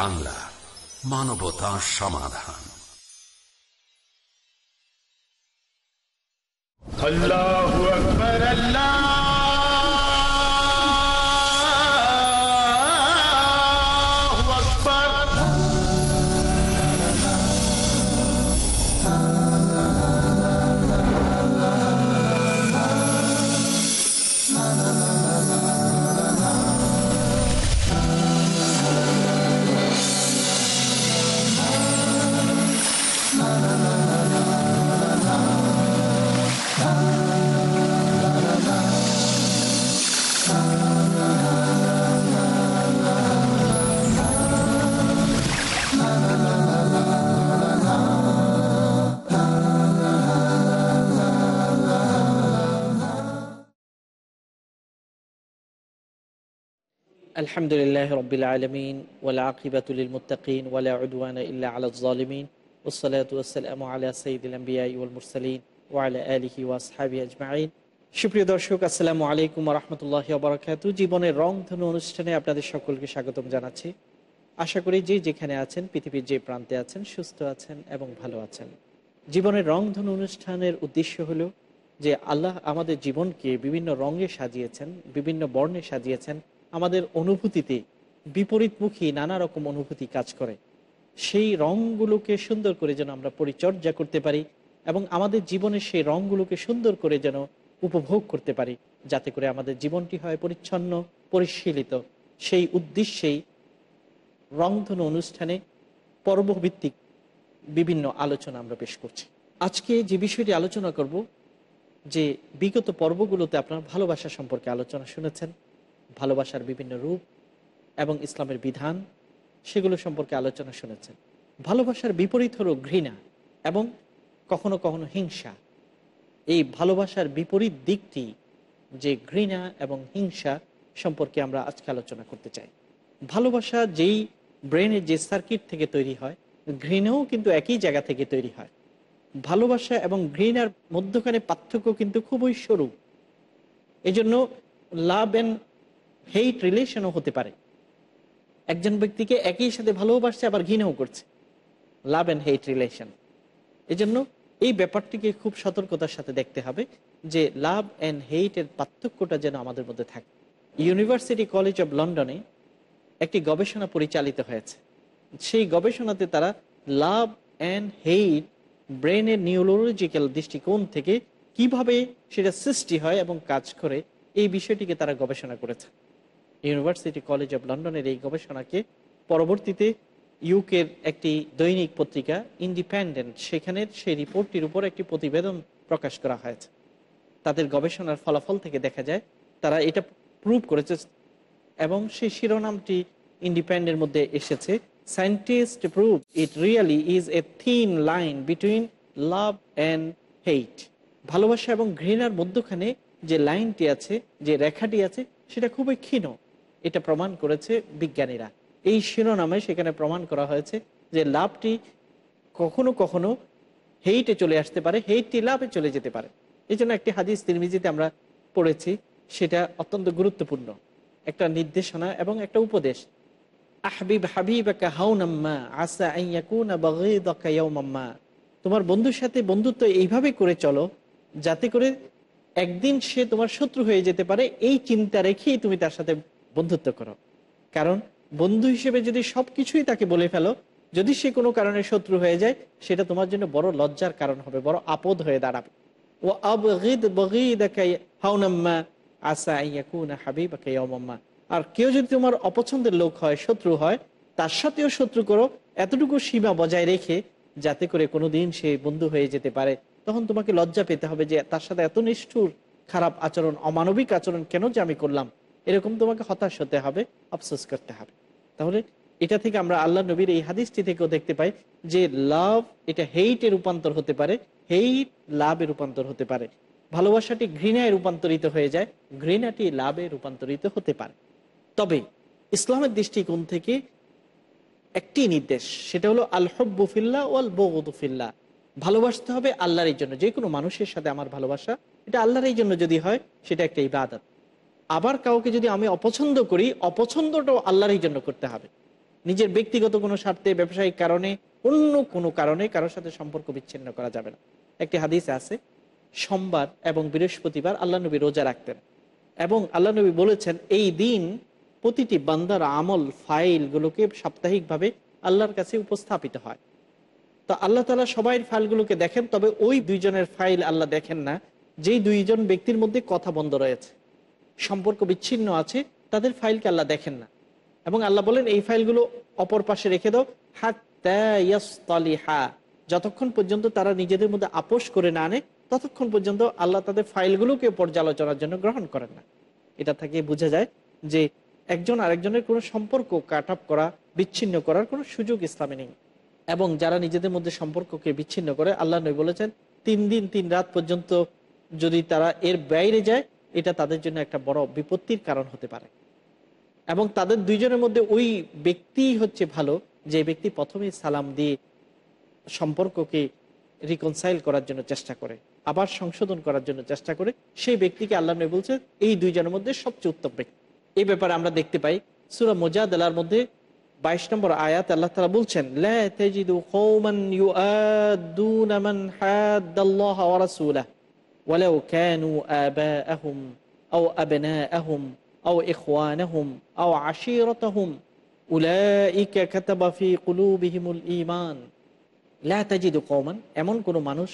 বাংলা মানবতা সমাধান আল্লাহু আকবার আল্লাহ আলহামদুলিল্লাহ রবিল আলমিন ওলা আকিবাতুল মুতাকিন ওয়ালা উদওয়ান ইল্লা আলা জালিমিন ওসালাত ওসালাম আলা সঈদুল আম্বিয়াই ওয়াল মুরসালিন ওয়ালা আলহি ওয়াসহাবি সুপ্রিয় দর্শক আসসালামু আলাইকুম রহমতুল্লাহ বারাকাতু জীবনের রং ধনু অনুষ্ঠানে আপনাদের সকলকে স্বাগতম জানাচ্ছি আশা করি যে যেখানে আছেন পৃথিবীর যে প্রান্তে আছেন সুস্থ আছেন এবং ভালো আছেন জীবনের রং ধনু অনুষ্ঠানের উদ্দেশ্য হলো যে আল্লাহ আমাদের জীবনকে বিভিন্ন রঙে সাজিয়েছেন বিভিন্ন বর্ণে সাজিয়েছেন আমাদের অনুভূতিতে বিপরীতমুখী নানা রকম অনুভূতি কাজ করে সেই রঙগুলোকে সুন্দর করে যেন আমরা পরিচর্যা করতে পারি এবং আমাদের জীবনের সেই রঙগুলোকে সুন্দর করে যেন উপভোগ করতে পারি যাতে করে আমাদের জীবনটি হয় পরিচ্ছন্ন পরিশীলিত সেই উদ্দেশ্যেই রংধনু অনুষ্ঠানে পর্বভিত্তিক বিভিন্ন আলোচনা আমরা পেশ করছি আজকে যে বিষয়টি আলোচনা করব যে বিগত পর্বগুলোতে আপনার ভালোবাসা সম্পর্কে আলোচনা শুনেছেন ভালোবাসার বিভিন্ন রূপ এবং ইসলামের বিধান সেগুলো সম্পর্কে আলোচনা শুনেছেন ভালোবাসার বিপরীত হলো ঘৃণা এবং কখনো কখনো হিংসা এই ভালোবাসার বিপরীত দিকটি যে ঘৃণা এবং হিংসা সম্পর্কে আমরা আজকে আলোচনা করতে চাই ভালোবাসা যেই ব্রেনের যে সার্কিট থেকে তৈরি হয় ঘৃণাও কিন্তু একই জায়গা থেকে তৈরি হয় ভালোবাসা এবং ঘৃণার মধ্যখানে পার্থক্য কিন্তু খুবই সরু এজন্য লাভ অ্যান্ড হেইট রিলেশনও হতে পারে একজন ব্যক্তিকে একই সাথে ভালোবাসছে আবার ঘৃণাও করছে লাভ অ্যান্ড হেইট রিলেশন এজন্য এই ব্যাপারটিকে খুব সতর্কতার সাথে দেখতে হবে যে লাভ অ্যান্ড হেইটের পার্থক্যটা যেন আমাদের মধ্যে থাকে ইউনিভার্সিটি কলেজ অব লন্ডনে একটি গবেষণা পরিচালিত হয়েছে সেই গবেষণাতে তারা লাভ অ্যান্ড হেইট ব্রেনের নিউরোলজিক্যাল দৃষ্টিকোণ থেকে কিভাবে সেটা সৃষ্টি হয় এবং কাজ করে এই বিষয়টিকে তারা গবেষণা করেছে ইউনিভার্সিটি কলেজ অব লন্ডনের এই গবেষণাকে পরবর্তীতে ইউকের একটি দৈনিক পত্রিকা ইন্ডিপেন্ডেন্ট সেখানের সেই রিপোর্টটির উপর একটি প্রতিবেদন প্রকাশ করা হয়েছে তাদের গবেষণার ফলাফল থেকে দেখা যায় তারা এটা প্রুভ করেছে এবং সেই শিরোনামটি ইন্ডিপেন্ডেন্টের মধ্যে এসেছে scientist prove it really is a thin line between love and hate ভালোবাসা এবং ঘৃণার মধ্যখানে যে লাইনটি আছে যে রেখাটি আছে সেটা খুবই ক্ষীণ এটা প্রমাণ করেছে বিজ্ঞানীরা এই শিরোনামে সেখানে প্রমাণ করা হয়েছে যে লাভটি কখনো কখনো হেইটে চলে আসতে পারে হেইটটি লাভে চলে যেতে পারে এই জন্য একটি হাদিস তিরমিজিতে আমরা পড়েছি সেটা অত্যন্ত গুরুত্বপূর্ণ একটা নির্দেশনা এবং একটা উপদেশ আহবিব হাবিব হাউনাম্মা আসা আইয়াকুন মাম্মা তোমার বন্ধুর সাথে বন্ধুত্ব এইভাবে করে চলো যাতে করে একদিন সে তোমার শত্রু হয়ে যেতে পারে এই চিন্তা রেখেই তুমি তার সাথে বন্ধুত্ব করো কারণ বন্ধু হিসেবে যদি সব কিছুই তাকে বলে ফেলো যদি সে কোনো কারণে শত্রু হয়ে যায় সেটা তোমার জন্য বড় লজ্জার কারণ হবে বড় আপদ হয়ে দাঁড়াবে ও আসা আর কেউ যদি তোমার অপছন্দের লোক হয় শত্রু হয় তার সাথেও শত্রু করো এতটুকু সীমা বজায় রেখে যাতে করে কোনো দিন সে বন্ধু হয়ে যেতে পারে তখন তোমাকে লজ্জা পেতে হবে যে তার সাথে এত নিষ্ঠুর খারাপ আচরণ অমানবিক আচরণ কেন যে আমি করলাম এরকম তোমাকে হতাশ হতে হবে আফসোস করতে হবে তাহলে এটা থেকে আমরা আল্লাহ নবীর এই হাদিসটি থেকেও দেখতে পাই যে লাভ এটা হেইটে রূপান্তর হতে পারে হেইট লাভে রূপান্তর হতে পারে ভালোবাসাটি ঘৃণায় রূপান্তরিত হয়ে যায় ঘৃণাটি লাভে রূপান্তরিত হতে পারে তবে ইসলামের দৃষ্টিকোণ থেকে একটি নির্দেশ সেটা হলো আল হব্বুফিল্লা ও আল বৌদুফিল্লা ভালোবাসতে হবে আল্লাহর জন্য যে কোনো মানুষের সাথে আমার ভালোবাসা এটা আল্লাহর জন্য যদি হয় সেটা একটা ইবাদত আবার কাউকে যদি আমি অপছন্দ করি অপছন্দটাও আল্লাহরই জন্য করতে হবে নিজের ব্যক্তিগত কোনো স্বার্থে ব্যবসায়িক কারণে অন্য কোনো কারণে কারোর সাথে সম্পর্ক বিচ্ছিন্ন করা যাবে না একটি হাদিস আছে সোমবার এবং বৃহস্পতিবার আল্লাহ নবী রোজা রাখতেন এবং আল্লাহ নবী বলেছেন এই দিন প্রতিটি বান্দার আমল ফাইলগুলোকে সাপ্তাহিকভাবে আল্লাহর কাছে উপস্থাপিত হয় তো আল্লাহ তালা সবাই ফাইলগুলোকে দেখেন তবে ওই দুইজনের ফাইল আল্লাহ দেখেন না যেই দুইজন ব্যক্তির মধ্যে কথা বন্ধ রয়েছে সম্পর্ক বিচ্ছিন্ন আছে তাদের ফাইলকে আল্লাহ দেখেন না এবং আল্লাহ বলেন এই ফাইলগুলো অপর পাশে রেখে দাও হা যতক্ষণ পর্যন্ত তারা নিজেদের মধ্যে আপোষ করে না আনে ততক্ষণ পর্যন্ত আল্লাহ তাদের ফাইলগুলোকে পর্যালোচনার জন্য গ্রহণ করেন না এটা থেকে বোঝা যায় যে একজন আরেকজনের কোনো সম্পর্ক কাট করা বিচ্ছিন্ন করার কোনো সুযোগ ইসলামে নেই এবং যারা নিজেদের মধ্যে সম্পর্ককে বিচ্ছিন্ন করে আল্লাহ নয় বলেছেন তিন দিন তিন রাত পর্যন্ত যদি তারা এর বাইরে যায় এটা তাদের জন্য একটা বড় বিপত্তির কারণ হতে পারে এবং তাদের দুইজনের মধ্যে ওই ব্যক্তি হচ্ছে ভালো যে ব্যক্তি প্রথমে সালাম দিয়ে সম্পর্ককে রিকনসাইল করার জন্য চেষ্টা করে আবার সংশোধন করার জন্য চেষ্টা করে সেই ব্যক্তিকে আল্লাহ নবী বলছে এই দুইজনের মধ্যে সবচেয়ে উত্তম ব্যক্তি এই ব্যাপারে আমরা দেখতে পাই সুরা মোজাদ আল্লাহর মধ্যে বাইশ নম্বর আয়াত আল্লাহ তালা বলছেন লা ওয়ালাউ ক্যানু আবাআহুম আও আবনাআহুম আও ইখওয়ানাহুম আও আশিরাতাহুম উলাইকা কাতাবা ফি কুলুবিহিমুল ঈমান লা তাজিদু কওমান এমন কোনো মানুষ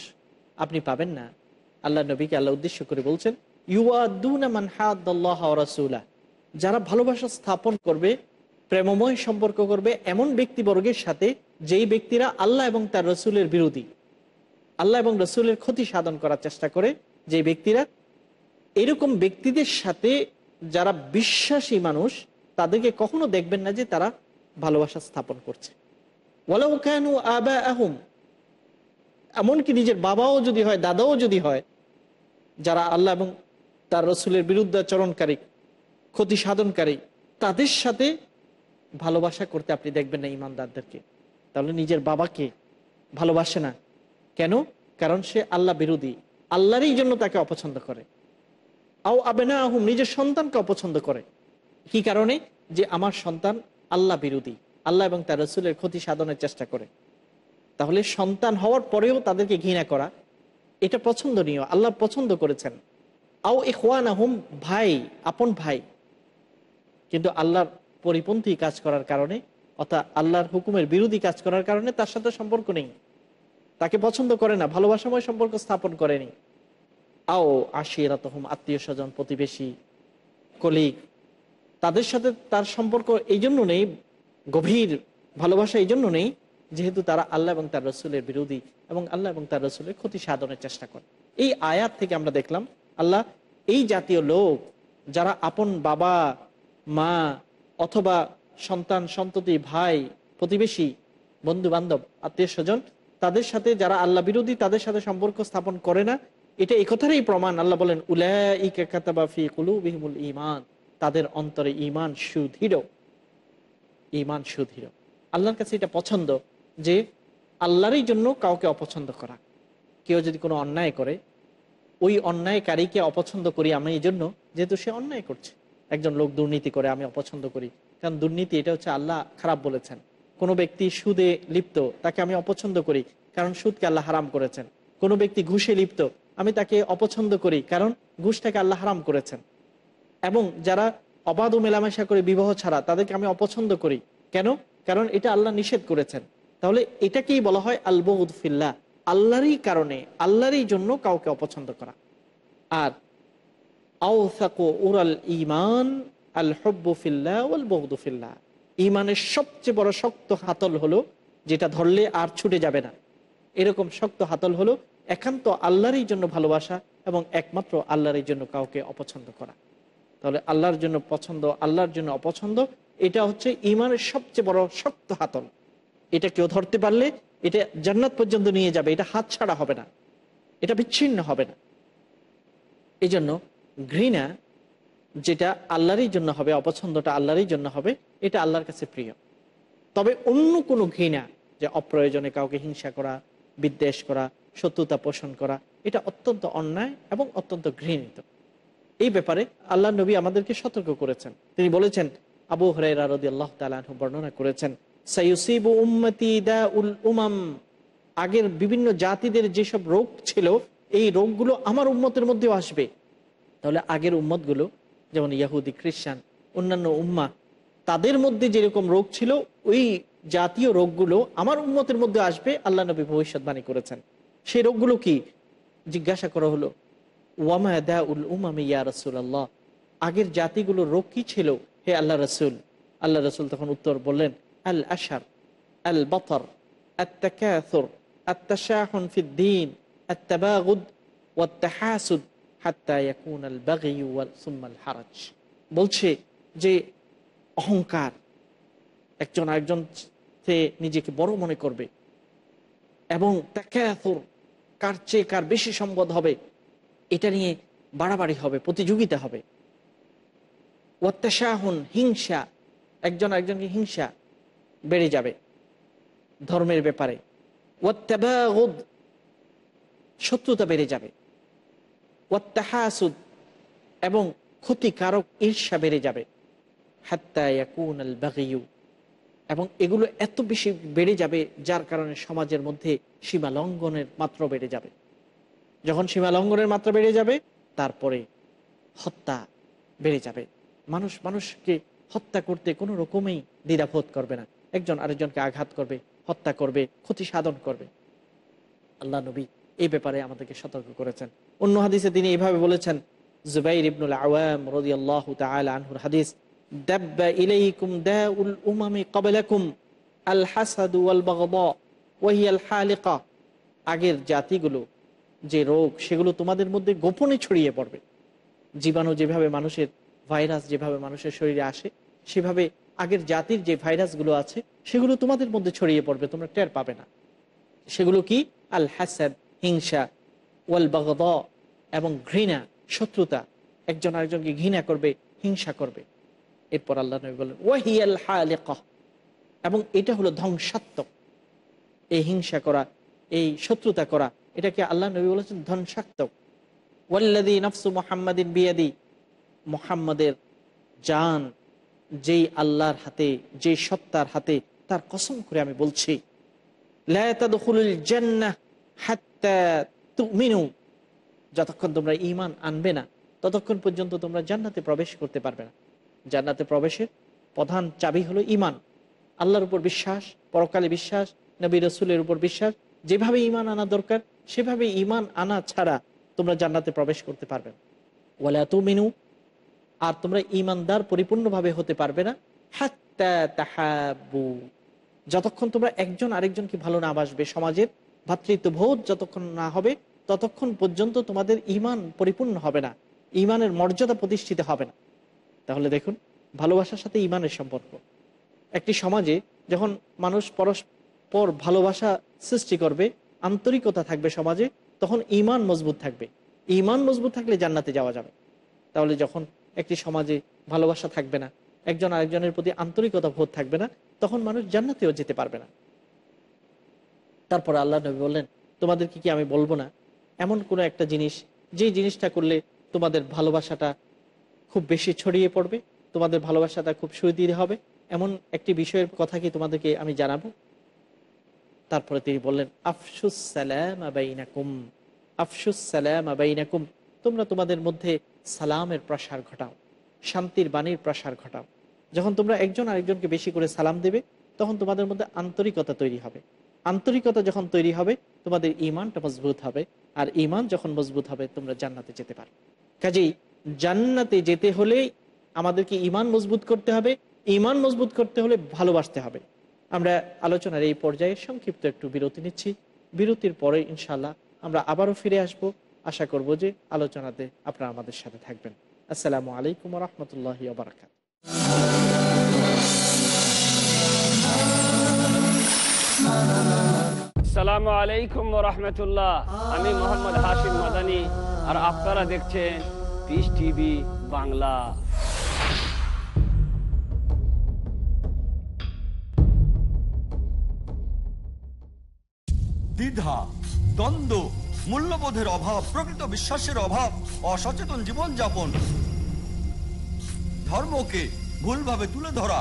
আপনি পাবেন না আল্লাহ নবীকে আল্লাহ উদ্দেশ্য করে বলছেন ইউয়াদুনা মান হাদাল্লাহ ওয়া যারা ভালোবাসা স্থাপন করবে প্রেমময় সম্পর্ক করবে এমন ব্যক্তিবর্গের সাথে যেই ব্যক্তিরা আল্লাহ এবং তার রসুলের বিরোধী আল্লাহ এবং রসুলের ক্ষতি সাধন করার চেষ্টা করে যে ব্যক্তিরা এরকম ব্যক্তিদের সাথে যারা বিশ্বাসী মানুষ তাদেরকে কখনো দেখবেন না যে তারা ভালোবাসা স্থাপন করছে আহম এমনকি নিজের বাবাও যদি হয় দাদাও যদি হয় যারা আল্লাহ এবং তার রসুলের আচরণকারী ক্ষতি সাধনকারী তাদের সাথে ভালোবাসা করতে আপনি দেখবেন না ইমানদারদেরকে তাহলে নিজের বাবাকে ভালোবাসে না কেন কারণ সে আল্লাহ বিরোধী আল্লাহরই জন্য তাকে অপছন্দ করে আও আবেনা আহম নিজের সন্তানকে অপছন্দ করে কি কারণে যে আমার সন্তান আল্লাহ বিরোধী আল্লাহ এবং তার রসুলের ক্ষতি সাধনের চেষ্টা করে তাহলে সন্তান হওয়ার পরেও তাদেরকে ঘৃণা করা এটা পছন্দনীয় আল্লাহ পছন্দ করেছেন আও এ খোয়ান আহম ভাই আপন ভাই কিন্তু আল্লাহর পরিপন্থী কাজ করার কারণে অর্থাৎ আল্লাহর হুকুমের বিরোধী কাজ করার কারণে তার সাথে সম্পর্ক নেই তাকে পছন্দ করে না ভালোবাসাময় সম্পর্ক স্থাপন করেনি আও আশিরা তখন আত্মীয় স্বজন প্রতিবেশী কলিগ তাদের সাথে তার সম্পর্ক এই জন্য নেই গভীর ভালোবাসা এই জন্য নেই যেহেতু তারা আল্লাহ এবং তার রসুলের বিরোধী এবং আল্লাহ এবং তার রসুলের ক্ষতি সাধনের চেষ্টা করে এই আয়াত থেকে আমরা দেখলাম আল্লাহ এই জাতীয় লোক যারা আপন বাবা মা অথবা সন্তান সন্ততি ভাই প্রতিবেশী বন্ধু বান্ধব আত্মীয় স্বজন তাদের সাথে যারা আল্লাহ বিরোধী তাদের সাথে সম্পর্ক স্থাপন করে না এটা একথারই প্রমাণ আল্লাহ বলেন উল্যাফিকুল ইমান তাদের অন্তরে ইমান সুধীর ইমান সুধীর আল্লাহর কাছে এটা পছন্দ যে আল্লাহরই জন্য কাউকে অপছন্দ করা কেউ যদি কোনো অন্যায় করে ওই অন্যায়কারীকে অপছন্দ করি আমি এই জন্য যেহেতু সে অন্যায় করছে একজন লোক দুর্নীতি করে আমি অপছন্দ করি কারণ দুর্নীতি এটা হচ্ছে আল্লাহ খারাপ বলেছেন কোনো ব্যক্তি সুদে লিপ্ত তাকে আমি অপছন্দ করি কারণ সুদকে আল্লাহ হারাম করেছেন কোনো ব্যক্তি ঘুষে লিপ্ত আমি তাকে অপছন্দ করি কারণ ঘুষটাকে আল্লাহ হারাম করেছেন এবং যারা অবাধ ও মেলামেশা করে বিবাহ ছাড়া তাদেরকে আমি অপছন্দ করি কেন কারণ এটা আল্লাহ নিষেধ করেছেন তাহলে এটাকেই বলা হয় আলবহুদ ফিল্লা আল্লাহরই কারণে আল্লাহরই জন্য কাউকে অপছন্দ করা আর আউসাকো উরাল ইমান আল হব্বু ফিল্লা ওয়াল বৌদু ইমানের সবচেয়ে বড় শক্ত হাতল হলো যেটা ধরলে আর ছুটে যাবে না এরকম শক্ত হাতল হলো একান্ত আল্লাহরই জন্য ভালোবাসা এবং একমাত্র আল্লাহর জন্য কাউকে অপছন্দ করা তাহলে আল্লাহর জন্য পছন্দ আল্লাহর জন্য অপছন্দ এটা হচ্ছে ইমানের সবচেয়ে বড় শক্ত হাতল এটা কেউ ধরতে পারলে এটা জান্নাত পর্যন্ত নিয়ে যাবে এটা হাত ছাড়া হবে না এটা বিচ্ছিন্ন হবে না এজন্য ঘৃণা যেটা আল্লাহরই জন্য হবে অপছন্দটা আল্লাহরই জন্য হবে এটা আল্লাহর কাছে প্রিয় তবে অন্য কোনো ঘৃণা যে অপ্রয়োজনে কাউকে হিংসা করা বিদ্বেষ করা শত্রুতা পোষণ করা এটা অত্যন্ত অন্যায় এবং অত্যন্ত ঘৃণিত এই ব্যাপারে আল্লাহ নবী আমাদেরকে সতর্ক করেছেন তিনি বলেছেন আবু হরাইরা বর্ণনা করেছেন উম্মতি দা উল উমাম আগের বিভিন্ন জাতিদের যেসব রোগ ছিল এই রোগগুলো আমার উম্মতের মধ্যেও আসবে তাহলে আগের উম্মতগুলো যেমন ইয়াহুদি খ্রিস্টান অন্যান্য উম্মা তাদের মধ্যে যেরকম রোগ ছিল ওই জাতীয় রোগগুলো আমার উন্মতের মধ্যে আসবে আল্লাহ নবী ভবিষ্যৎবাণী করেছেন সেই রোগগুলো কি জিজ্ঞাসা করা হলো ওয়ামা দা উল উমামি ইয়া আল্লাহ আগের জাতিগুলোর রোগ কি ছিল হে আল্লাহ রসুল আল্লাহ রসুল তখন উত্তর বললেন আল আশার আল বতর আত্মা আত্মাশাহন ফিদ্দিন আত্মাবাগুদ ওয়াত্তাহাসুদ হারাজ বলছে যে অহংকার একজন আরেকজন সে নিজেকে বড় মনে করবে এবং কার চেয়ে কার বেশি সম্পদ হবে এটা নিয়ে বাড়াবাড়ি হবে প্রতিযোগিতা হবে অত্যাশাহন হিংসা একজন একজনকে হিংসা বেড়ে যাবে ধর্মের ব্যাপারে অত্যাবাগ শত্রুতা বেড়ে যাবে ওয়াত্তাহাসুদ এবং ক্ষতিকারক ঈর্ষা বেড়ে যাবে হাত্তায়াকুন আল বাগিউ এবং এগুলো এত বেশি বেড়ে যাবে যার কারণে সমাজের মধ্যে সীমা লঙ্ঘনের মাত্রা বেড়ে যাবে যখন সীমা লঙ্ঘনের মাত্রা বেড়ে যাবে তারপরে হত্যা বেড়ে যাবে মানুষ মানুষকে হত্যা করতে কোনো রকমেই দ্বিধাবোধ করবে না একজন আরেকজনকে আঘাত করবে হত্যা করবে ক্ষতি সাধন করবে আল্লাহ নবী এই ব্যাপারে আমাদেরকে সতর্ক করেছেন অন্য হাদিসে তিনি এভাবে বলেছেন জুবাইর ইবনুল আওয়াম রদি আল্লাহ আনহুর হাদিস দাব্বা ইলাইকুম দা উল উমামি কবলাকুম আল হাসাদু আল বাগদ ওয়াহিয়াল হালিকা আগের জাতিগুলো যে রোগ সেগুলো তোমাদের মধ্যে গোপনে ছড়িয়ে পড়বে জীবাণু যেভাবে মানুষের ভাইরাস যেভাবে মানুষের শরীরে আসে সেভাবে আগের জাতির যে ভাইরাসগুলো আছে সেগুলো তোমাদের মধ্যে ছড়িয়ে পড়বে তোমরা টের পাবে না সেগুলো কি আল হাসাদ হিংসা ওয়াল বাগদ এবং ঘৃণা শত্রুতা একজন আরেকজনকে ঘৃণা করবে হিংসা করবে এরপর আল্লাহ নবী বলেন ওয়াহিয়াল হালেক এবং এটা হলো ধ্বংসাত্মক এই হিংসা করা এই শত্রুতা করা এটাকে আল্লাহ নবী বলেছেন ধ্বংসাত্মক ওয়াল্লাদি নফসু মোহাম্মদিন বিয়াদি মোহাম্মদের জান যেই আল্লাহর হাতে যে সত্তার হাতে তার কসম করে আমি বলছি লায়াতুল জান্নাহ হাত্তা তু মিনু যতক্ষণ তোমরা ইমান আনবে না ততক্ষণ পর্যন্ত তোমরা জান্নাতে প্রবেশ করতে পারবে না জান্নাতে প্রবেশের প্রধান চাবি হলো ইমান আল্লাহর উপর বিশ্বাস পরকালে বিশ্বাস নবী রসুলের উপর বিশ্বাস যেভাবে ইমান আনা দরকার সেভাবে ইমান আনা ছাড়া তোমরা জান্নাতে প্রবেশ করতে পারবে না ওয়ালা তু মিনু আর তোমরা ইমানদার পরিপূর্ণভাবে হতে পারবে না হ্যাঁ তাহাবু যতক্ষণ তোমরা একজন আরেকজনকে ভালো না বাসবে সমাজের ভ্রাতৃত্ববোধ যতক্ষণ না হবে ততক্ষণ পর্যন্ত তোমাদের ইমান পরিপূর্ণ হবে না ইমানের মর্যাদা প্রতিষ্ঠিত হবে না তাহলে দেখুন ভালোবাসার সাথে ইমানের সম্পর্ক একটি সমাজে যখন মানুষ পরস্পর ভালোবাসা সৃষ্টি করবে আন্তরিকতা থাকবে সমাজে তখন ইমান মজবুত থাকবে ইমান মজবুত থাকলে জান্নাতে যাওয়া যাবে তাহলে যখন একটি সমাজে ভালোবাসা থাকবে না একজন আরেকজনের প্রতি আন্তরিকতা বোধ থাকবে না তখন মানুষ জান্নাতেও যেতে পারবে না তারপর আল্লাহ নবী বললেন তোমাদেরকে কি আমি বলবো না এমন কোনো একটা জিনিস যেই জিনিসটা করলে তোমাদের ভালোবাসাটা খুব বেশি ছড়িয়ে পড়বে তোমাদের ভালোবাসাটা খুব সুদীর হবে এমন একটি বিষয়ের কথা কি তোমাদেরকে আমি জানাবো তারপরে তিনি বললেন আফসুস সালাম আবাইনাকুম আফসুস সালাম আবাইনাকুম তোমরা তোমাদের মধ্যে সালামের প্রসার ঘটাও শান্তির বাণীর প্রসার ঘটাও যখন তোমরা একজন আরেকজনকে বেশি করে সালাম দেবে তখন তোমাদের মধ্যে আন্তরিকতা তৈরি হবে আন্তরিকতা যখন তৈরি হবে তোমাদের ইমানটা মজবুত হবে আর ইমান যখন মজবুত হবে তোমরা জান্নাতে যেতে পারো কাজেই জান্নাতে যেতে হলে আমাদেরকে ইমান মজবুত করতে হবে ইমান মজবুত করতে হলে ভালোবাসতে হবে আমরা আলোচনার এই পর্যায়ে সংক্ষিপ্ত একটু বিরতি নিচ্ছি বিরতির পরে ইনশাল্লাহ আমরা আবারও ফিরে আসব আশা করব যে আলোচনাতে আপনারা আমাদের সাথে থাকবেন আসসালামু আলাইকুম রহমতুল্লাহ সালামু আলাইকুম রহমতুল্লাহ আমি মোহাম্মদ হাশিম মাদানি আর আপনারা দেখছেন পিস টিভি বাংলা দ্বিধা দ্বন্দ্ব মূল্যবোধের অভাব প্রকৃত বিশ্বাসের অভাব অসচেতন জীবনযাপন ধর্মকে ভুলভাবে তুলে ধরা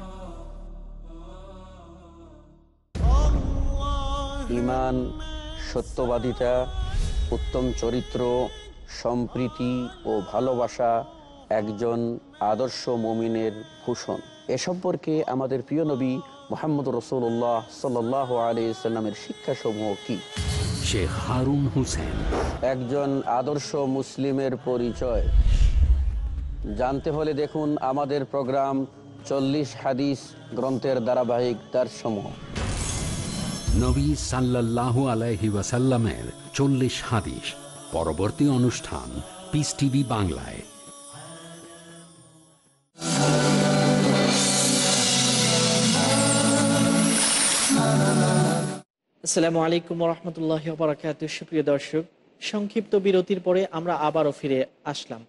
ইমান সত্যবাদিতা উত্তম চরিত্র সম্প্রীতি ও ভালোবাসা একজন আদর্শ মমিনের ভূষণ এ সম্পর্কে আমাদের প্রিয় নবী মোহাম্মদ রসুল্লাহ সাল আলিয়াল্লামের শিক্ষাসমূহ কি শেখ হারুন একজন আদর্শ মুসলিমের পরিচয় জানতে হলে দেখুন আমাদের প্রোগ্রাম চল্লিশ হাদিস গ্রন্থের ধারাবাহিক তার সমূহ নবী সাল্লাহ আলাইহি ওয়াসাল্লামের চল্লিশ হাদিস পরবর্তী অনুষ্ঠান পিস টিভি বাংলায় আসসালামু আলাইকুম রহমতুল্লাহ বরাকাত সুপ্রিয় দর্শক সংক্ষিপ্ত বিরতির পরে আমরা আবারও ফিরে আসলাম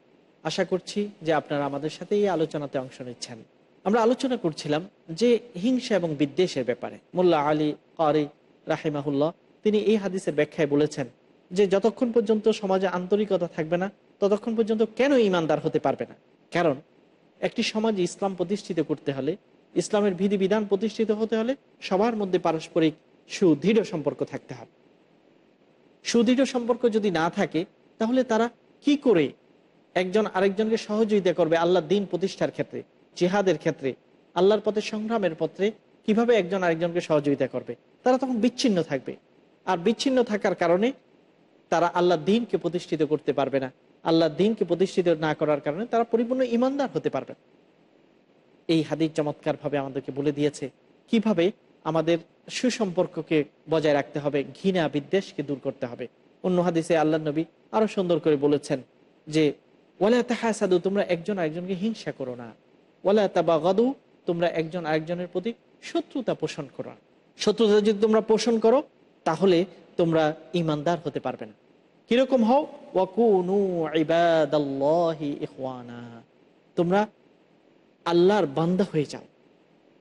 আশা করছি যে আপনারা আমাদের সাথে এই আলোচনাতে অংশ নিচ্ছেন আমরা আলোচনা করছিলাম যে হিংসা এবং বিদ্বেষের ব্যাপারে মোল্লা আলী কারি রাহেমাহুল্লাহ তিনি এই হাদিসের ব্যাখ্যায় বলেছেন যে যতক্ষণ পর্যন্ত সমাজে আন্তরিকতা থাকবে না ততক্ষণ পর্যন্ত কেন ইমানদার হতে পারবে না কারণ একটি সমাজে ইসলাম প্রতিষ্ঠিত করতে হলে ইসলামের বিধিবিধান প্রতিষ্ঠিত হতে হলে সবার মধ্যে পারস্পরিক সুদৃঢ় সম্পর্ক থাকতে হবে সুদৃঢ় সম্পর্ক যদি না থাকে তাহলে তারা কি করে একজন আরেকজনকে সহযোগিতা করবে আল্লাহ দিন প্রতিষ্ঠার ক্ষেত্রে জেহাদের ক্ষেত্রে আল্লাহর পথে সংগ্রামের পত্রে কিভাবে একজন আরেকজনকে সহযোগিতা করবে তারা তখন বিচ্ছিন্ন থাকবে আর বিচ্ছিন্ন থাকার কারণে তারা আল্লাহ দিনকে প্রতিষ্ঠিত করতে পারবে না আল্লাহ দিনকে প্রতিষ্ঠিত না করার কারণে তারা পরিপূর্ণ ইমানদার হতে পারবে এই হাদিস চমৎকারভাবে আমাদেরকে বলে দিয়েছে কিভাবে আমাদের সুসম্পর্ককে বজায় রাখতে হবে ঘৃণা বিদ্বেষকে দূর করতে হবে অন্য হাদিসে আল্লাহ নবী আরও সুন্দর করে বলেছেন যে ওলা তাহা তাহাসাদু তোমরা একজন আরেকজনকে হিংসা করো না ওলা তা বা তাবাগাদু তোমরা একজন আরেকজনের প্রতি শত্রুতা পোষণ করো না শত্রুতা যদি তোমরা পোষণ করো তাহলে তোমরা ইমানদার হতে পারবে না কিরকম হও ইখওয়ানা তোমরা আল্লাহর বান্দা হয়ে যাও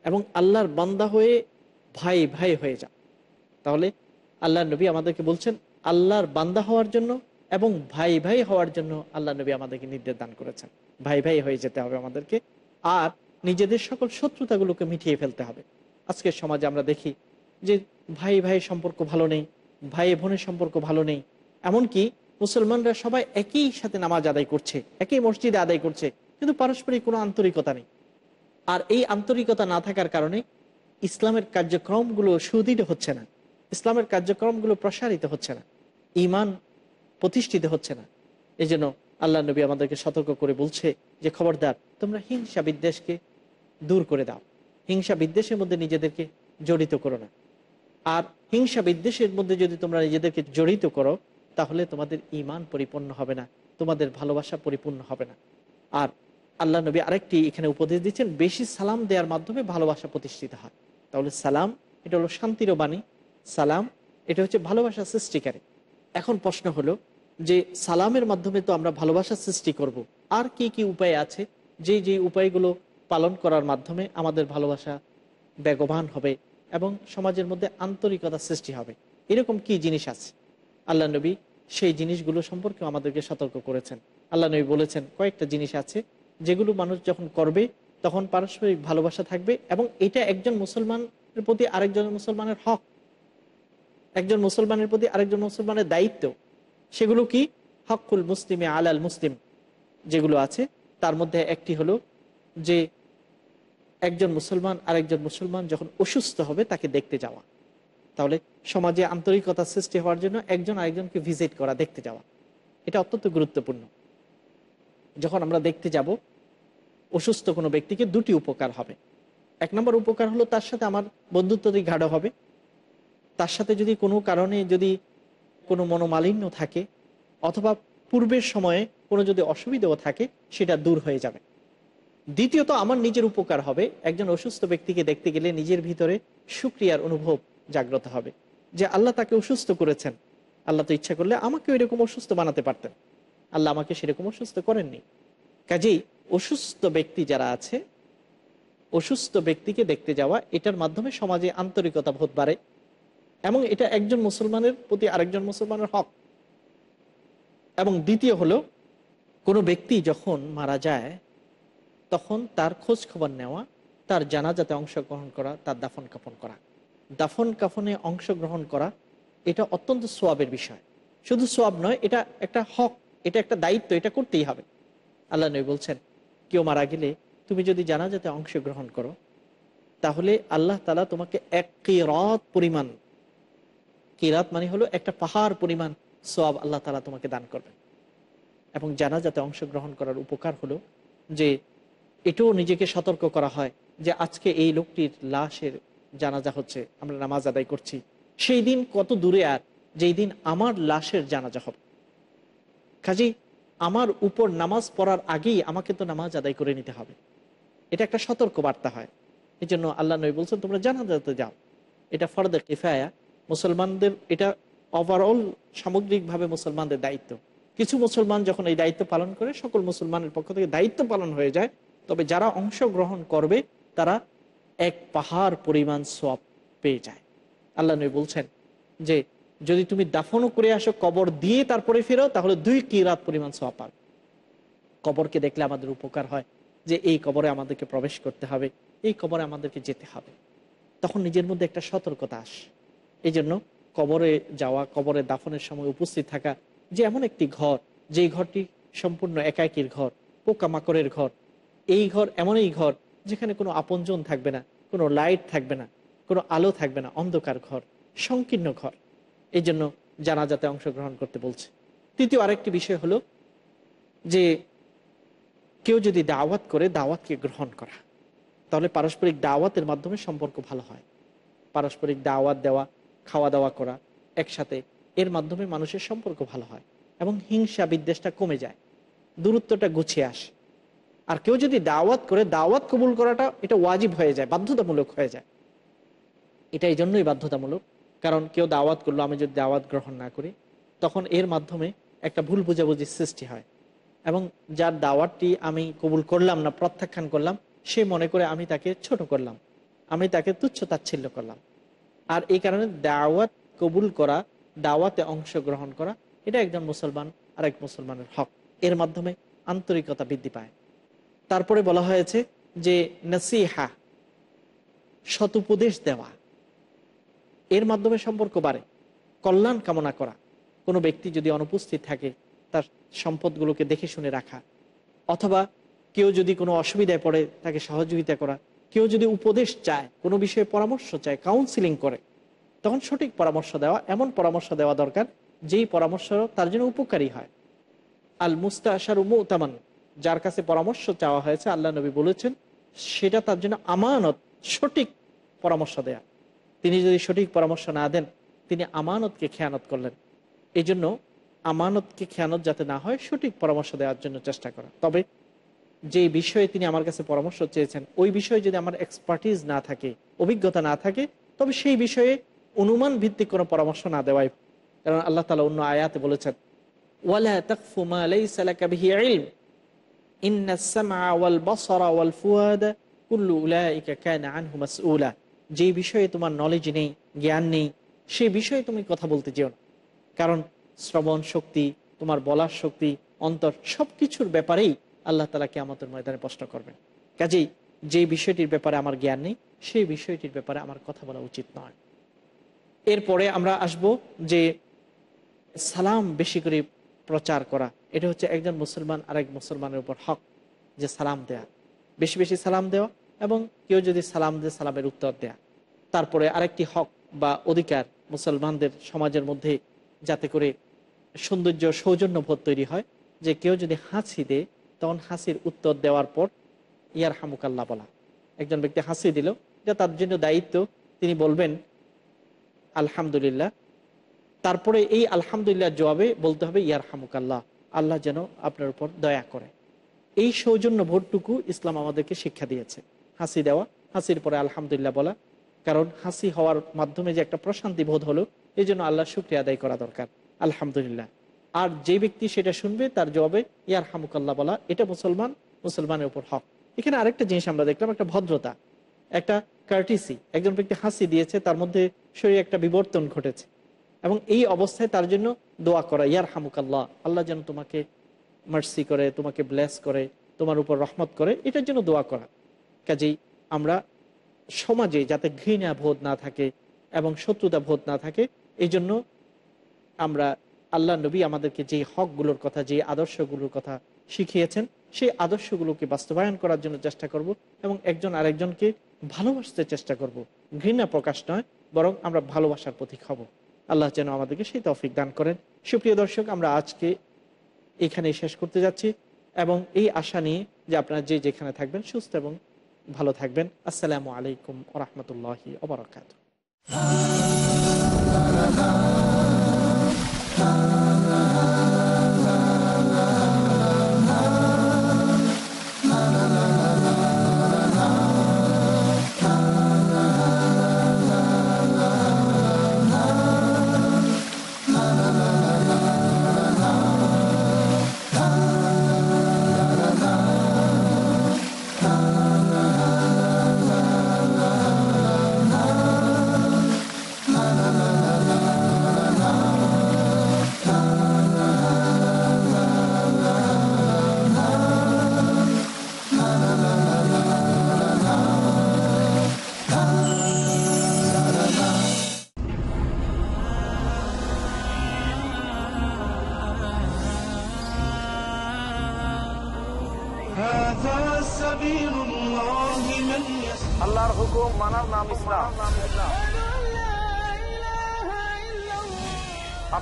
এবং আল্লাহর বান্দা হয়ে ভাই ভাই হয়ে যাও তাহলে আল্লাহ নবী আমাদেরকে বলছেন আল্লাহর বান্দা হওয়ার জন্য এবং ভাই ভাই হওয়ার জন্য আল্লাহ নবী আমাদেরকে নির্দেশ দান করেছেন ভাই ভাই হয়ে যেতে হবে আমাদেরকে আর নিজেদের সকল শত্রুতাগুলোকে মিটিয়ে ফেলতে হবে আজকের সমাজে আমরা দেখি যে ভাই ভাইয়ের সম্পর্ক ভালো নেই ভাই বোনের সম্পর্ক ভালো নেই এমনকি মুসলমানরা সবাই একই সাথে নামাজ আদায় করছে একই মসজিদে আদায় করছে কিন্তু পারস্পরিক কোনো আন্তরিকতা নেই আর এই আন্তরিকতা না থাকার কারণে ইসলামের কার্যক্রমগুলো সুদৃঢ় হচ্ছে না ইসলামের কার্যক্রমগুলো প্রসারিত হচ্ছে না ইমান প্রতিষ্ঠিত হচ্ছে না এই জন্য আল্লাহ নবী আমাদেরকে সতর্ক করে বলছে যে খবরদার তোমরা হিংসা বিদ্বেষকে দূর করে দাও হিংসা বিদ্বেষের মধ্যে নিজেদেরকে জড়িত করো না আর হিংসা বিদ্বেষের মধ্যে যদি তোমরা নিজেদেরকে জড়িত করো তাহলে তোমাদের ইমান পরিপূর্ণ হবে না তোমাদের ভালোবাসা পরিপূর্ণ হবে না আর আল্লাহ নবী আরেকটি এখানে উপদেশ দিচ্ছেন বেশি সালাম দেওয়ার মাধ্যমে ভালোবাসা প্রতিষ্ঠিত হয় তাহলে সালাম এটা হলো শান্তির বাণী সালাম এটা হচ্ছে ভালোবাসা সৃষ্টিকারী এখন প্রশ্ন হলো যে সালামের মাধ্যমে তো আমরা ভালোবাসা সৃষ্টি করব। আর কি কি উপায় আছে যে যে উপায়গুলো পালন করার মাধ্যমে আমাদের ভালোবাসা বেগবান হবে এবং সমাজের মধ্যে আন্তরিকতা সৃষ্টি হবে এরকম কি জিনিস আছে আল্লাহ নবী সেই জিনিসগুলো সম্পর্কে আমাদেরকে সতর্ক করেছেন আল্লাহ নবী বলেছেন কয়েকটা জিনিস আছে যেগুলো মানুষ যখন করবে তখন পারস্পরিক ভালোবাসা থাকবে এবং এটা একজন মুসলমানের প্রতি আরেকজন মুসলমানের হক একজন মুসলমানের প্রতি আরেকজন মুসলমানের দায়িত্ব সেগুলো কি হকুল মুসলিমে আলাল মুসলিম যেগুলো আছে তার মধ্যে একটি হলো যে একজন মুসলমান আরেকজন মুসলমান যখন অসুস্থ হবে তাকে দেখতে যাওয়া তাহলে সমাজে আন্তরিকতা সৃষ্টি হওয়ার জন্য একজন আরেকজনকে ভিজিট করা দেখতে যাওয়া এটা অত্যন্ত গুরুত্বপূর্ণ যখন আমরা দেখতে যাব অসুস্থ কোনো ব্যক্তিকে দুটি উপকার হবে এক নম্বর উপকার হলো তার সাথে আমার বন্ধুত্বটি গাঢ় হবে তার সাথে যদি কোনো কারণে যদি কোনো মনোমালিন্য থাকে অথবা পূর্বের সময়ে কোনো যদি অসুবিধাও থাকে সেটা দূর হয়ে যাবে দ্বিতীয়ত আমার নিজের উপকার হবে একজন অসুস্থ ব্যক্তিকে দেখতে গেলে নিজের ভিতরে সুক্রিয়ার অনুভব জাগ্রত হবে যে আল্লাহ তাকে অসুস্থ করেছেন আল্লাহ তো ইচ্ছা করলে আমাকে এরকম অসুস্থ বানাতে পারতেন আল্লাহ আমাকে সেরকম অসুস্থ করেননি কাজেই অসুস্থ ব্যক্তি যারা আছে অসুস্থ ব্যক্তিকে দেখতে যাওয়া এটার মাধ্যমে সমাজে আন্তরিকতা বোধ বাড়ে এবং এটা একজন মুসলমানের প্রতি আরেকজন মুসলমানের হক এবং দ্বিতীয় হলো কোনো ব্যক্তি যখন মারা যায় তখন তার খোঁজ খবর নেওয়া তার জানাজাতে অংশগ্রহণ করা তার দাফন কাফন করা দাফন কাফনে অংশগ্রহণ করা এটা অত্যন্ত সোয়াবের বিষয় শুধু সোয়াব নয় এটা একটা হক এটা একটা দায়িত্ব এটা করতেই হবে আল্লাহ নবী বলছেন কেউ মারা গেলে তুমি যদি জানাজাতে অংশগ্রহণ করো তাহলে আল্লাহ তালা তোমাকে এক কিরাত পরিমাণ কিরাত মানে হলো একটা পাহাড় পরিমাণ সোয়াব আল্লাহ তালা তোমাকে দান করবেন এবং জানাজাতে অংশগ্রহণ করার উপকার হলো যে এটাও নিজেকে সতর্ক করা হয় যে আজকে এই লোকটির লাশের জানাজা হচ্ছে আমরা নামাজ আদায় করছি সেই দিন কত দূরে আর যেই দিন আমার লাশের জানাজা হবে কাজেই আমার উপর নামাজ পড়ার আগেই আমাকে তো নামাজ আদায় করে নিতে হবে এটা একটা সতর্ক বার্তা হয় এই জন্য আল্লাহ নবী বলছেন তোমরা জানাজাতে যাও এটা ফরদে কিফায়া মুসলমানদের এটা ওভারঅল সামগ্রিকভাবে মুসলমানদের দায়িত্ব কিছু মুসলমান যখন এই দায়িত্ব পালন করে সকল মুসলমানের পক্ষ থেকে দায়িত্ব পালন হয়ে যায় তবে যারা অংশগ্রহণ করবে তারা এক পাহাড় পরিমাণ সব পেয়ে যায় আল্লাহ নবী বলছেন যে যদি তুমি দাফনও করে আসো কবর দিয়ে তারপরে ফেরো তাহলে দুই কিরাত পরিমাণ সব পাবে কবরকে দেখলে আমাদের উপকার হয় যে এই কবরে আমাদেরকে প্রবেশ করতে হবে এই কবরে আমাদেরকে যেতে হবে তখন নিজের মধ্যে একটা সতর্কতা আস এই জন্য কবরে যাওয়া কবরে দাফনের সময় উপস্থিত থাকা যে এমন একটি ঘর যেই ঘরটি সম্পূর্ণ একাকির ঘর পোকামাকড়ের ঘর এই ঘর এমন এই ঘর যেখানে কোনো আপনজন থাকবে না কোনো লাইট থাকবে না কোনো আলো থাকবে না অন্ধকার ঘর সংকীর্ণ ঘর এই জন্য জানাজাতে অংশগ্রহণ করতে বলছে তৃতীয় আরেকটি বিষয় হলো যে কেউ যদি দাওয়াত করে দাওয়াতকে গ্রহণ করা তাহলে পারস্পরিক দাওয়াতের মাধ্যমে সম্পর্ক ভালো হয় পারস্পরিক দাওয়াত দেওয়া খাওয়া দাওয়া করা একসাথে এর মাধ্যমে মানুষের সম্পর্ক ভালো হয় এবং হিংসা বিদ্বেষটা কমে যায় দূরত্বটা গুছিয়ে আসে আর কেউ যদি দাওয়াত করে দাওয়াত কবুল করাটা এটা ওয়াজিব হয়ে যায় বাধ্যতামূলক হয়ে যায় এটা এই জন্যই বাধ্যতামূলক কারণ কেউ দাওয়াত করলো আমি যদি দাওয়াত গ্রহণ না করি তখন এর মাধ্যমে একটা ভুল বোঝাবুঝির সৃষ্টি হয় এবং যার দাওয়াতটি আমি কবুল করলাম না প্রত্যাখ্যান করলাম সে মনে করে আমি তাকে ছোট করলাম আমি তাকে তুচ্ছ তাচ্ছিল্য করলাম আর এই কারণে দাওয়াত কবুল করা দাওয়াতে অংশগ্রহণ করা এটা একজন মুসলমান আর এক মুসলমানের হক এর মাধ্যমে আন্তরিকতা বৃদ্ধি পায় তারপরে বলা হয়েছে যে নাসিহা সতুপদেশ দেওয়া এর মাধ্যমে সম্পর্ক বাড়ে কল্যাণ কামনা করা কোনো ব্যক্তি যদি অনুপস্থিত থাকে তার সম্পদগুলোকে দেখে শুনে রাখা অথবা কেউ যদি কোনো অসুবিধায় পড়ে তাকে সহযোগিতা করা কেউ যদি উপদেশ চায় কোনো বিষয়ে পরামর্শ চায় কাউন্সিলিং করে তখন সঠিক পরামর্শ দেওয়া এমন পরামর্শ দেওয়া দরকার যেই পরামর্শ তার জন্য উপকারী হয় আল মুস্তা আশার তামান যার কাছে পরামর্শ চাওয়া হয়েছে আল্লাহ নবী বলেছেন সেটা তার জন্য আমানত সঠিক পরামর্শ দেয়া তিনি যদি সঠিক পরামর্শ না দেন তিনি আমানতকে খেয়ানত করলেন এই জন্য আমানতকে খেয়ানত যাতে না হয় সঠিক পরামর্শ দেওয়ার জন্য চেষ্টা করা তবে যে বিষয়ে তিনি আমার কাছে পরামর্শ চেয়েছেন ওই বিষয়ে যদি আমার এক্সপার্টিস না থাকে অভিজ্ঞতা না থাকে তবে সেই বিষয়ে অনুমান ভিত্তিক কোনো পরামর্শ না দেওয়াই কারণ আল্লাহ তালা অন্য আয়াতে বলেছেন ওয়ালা তকফুমা আলাই যে বিষয়ে তোমার নলেজ নেই জ্ঞান নেই সে বিষয়ে তুমি কথা বলতে যেও না কারণ শ্রবণ শক্তি তোমার বলার শক্তি অন্তর সব কিছুর ব্যাপারেই আল্লাহ তালাকে আমাদের ময়দানে প্রশ্ন করবেন কাজেই যে বিষয়টির ব্যাপারে আমার জ্ঞান নেই সেই বিষয়টির ব্যাপারে আমার কথা বলা উচিত নয় এরপরে আমরা আসব যে সালাম বেশি করে প্রচার করা এটা হচ্ছে একজন মুসলমান আরেক মুসলমানের উপর হক যে সালাম দেয়া বেশি বেশি সালাম দেওয়া এবং কেউ যদি সালাম দেয় সালামের উত্তর দেয়া তারপরে আরেকটি হক বা অধিকার মুসলমানদের সমাজের মধ্যে যাতে করে সৌন্দর্য সৌজন্যবোধ তৈরি হয় যে কেউ যদি হাসি দেয় তখন হাসির উত্তর দেওয়ার পর ইয়ার হামুকাল্লা বলা একজন ব্যক্তি হাসি দিল যে তার জন্য দায়িত্ব তিনি বলবেন আলহামদুলিল্লাহ তারপরে এই আলহামদুলিল্লাহ জবাবে বলতে হবে ইয়ার হামুক আল্লাহ যেন আপনার উপর দয়া করে এই সৌজন্য ভোটটুকু ইসলাম আমাদেরকে শিক্ষা দিয়েছে হাসি দেওয়া হাসির পরে আলহামদুলিল্লাহ বলা কারণ হাসি হওয়ার মাধ্যমে যে একটা প্রশান্তি বোধ হলো এই জন্য আল্লাহ শুক্রিয়া আদায় করা দরকার আলহামদুলিল্লাহ আর যে ব্যক্তি সেটা শুনবে তার জবাবে ইয়ার হামুকাল্লাহ বলা এটা মুসলমান মুসলমানের উপর হক এখানে আরেকটা জিনিস আমরা দেখলাম একটা ভদ্রতা একটা কার্টিসি একজন ব্যক্তি হাসি দিয়েছে তার মধ্যে শরীরে একটা বিবর্তন ঘটেছে এবং এই অবস্থায় তার জন্য দোয়া করা ইয়ার হামুকাল্লাহ আল্লাহ যেন তোমাকে মার্সি করে তোমাকে ব্লেস করে তোমার উপর রহমত করে এটার জন্য দোয়া করা কাজেই আমরা সমাজে যাতে ঘৃণা ভোধ না থাকে এবং শত্রুতা ভোধ না থাকে এই জন্য আমরা আল্লাহ নবী আমাদেরকে যে হকগুলোর কথা যে আদর্শগুলোর কথা শিখিয়েছেন সেই আদর্শগুলোকে বাস্তবায়ন করার জন্য চেষ্টা করব এবং একজন আরেকজনকে ভালোবাসতে চেষ্টা করব ঘৃণা প্রকাশ নয় বরং আমরা ভালোবাসার প্রতীক হব আল্লাহ যেন আমাদেরকে সেই তফিক দান করেন সুপ্রিয় দর্শক আমরা আজকে এখানে শেষ করতে যাচ্ছি এবং এই আশা নিয়ে যে আপনারা যে যেখানে থাকবেন সুস্থ এবং ভালো থাকবেন আসসালামু আলাইকুম রহমতুল্লাহি ওবরাকাত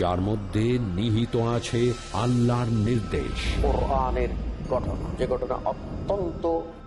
যার মধ্যে নিহিত আছে আল্লাহর নির্দেশ কোরআনের ঘটনা যে ঘটনা অত্যন্ত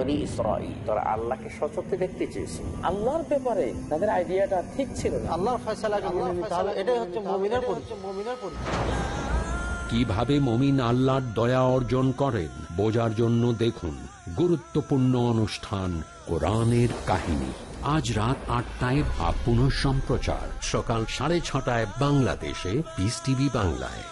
কিভাবে মমিন আল্লাহর দয়া অর্জন করেন বোঝার জন্য দেখুন গুরুত্বপূর্ণ অনুষ্ঠান কোরআনের কাহিনী আজ রাত আটটায় বা পুনঃ সম্প্রচার সকাল সাড়ে ছটায় বাংলাদেশে বিস টিভি বাংলায়